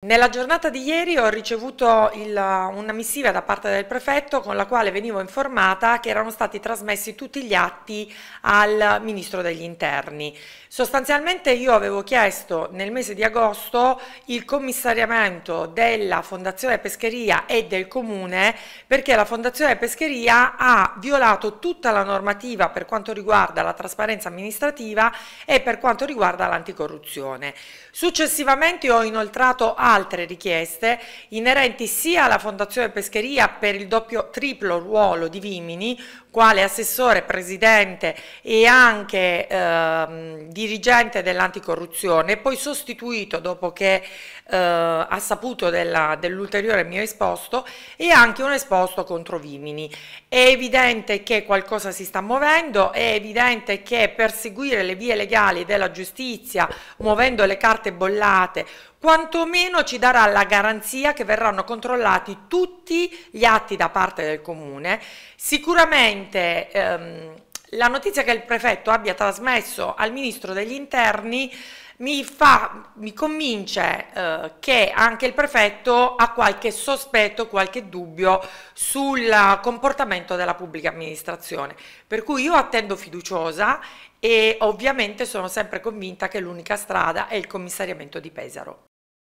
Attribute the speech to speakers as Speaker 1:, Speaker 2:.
Speaker 1: Nella giornata di ieri ho ricevuto il, una missiva da parte del prefetto con la quale venivo informata che erano stati trasmessi tutti gli atti al ministro degli interni. Sostanzialmente io avevo chiesto nel mese di agosto il commissariamento della Fondazione Pescheria e del Comune perché la Fondazione Pescheria ha violato tutta la normativa per quanto riguarda la trasparenza amministrativa e per quanto riguarda l'anticorruzione. Successivamente ho inoltrato a altre richieste inerenti sia alla Fondazione Pescheria per il doppio triplo ruolo di Vimini, quale assessore, presidente e anche eh, dirigente dell'anticorruzione, poi sostituito dopo che eh, ha saputo dell'ulteriore dell mio esposto e anche un esposto contro Vimini. È evidente che qualcosa si sta muovendo, è evidente che perseguire le vie legali della giustizia, muovendo le carte bollate, quantomeno ci darà la garanzia che verranno controllati tutti gli atti da parte del comune. Sicuramente ehm, la notizia che il prefetto abbia trasmesso al ministro degli interni mi, fa, mi convince eh, che anche il prefetto ha qualche sospetto, qualche dubbio sul comportamento della pubblica amministrazione, per cui io attendo fiduciosa e ovviamente sono sempre convinta che l'unica strada è il commissariamento di Pesaro.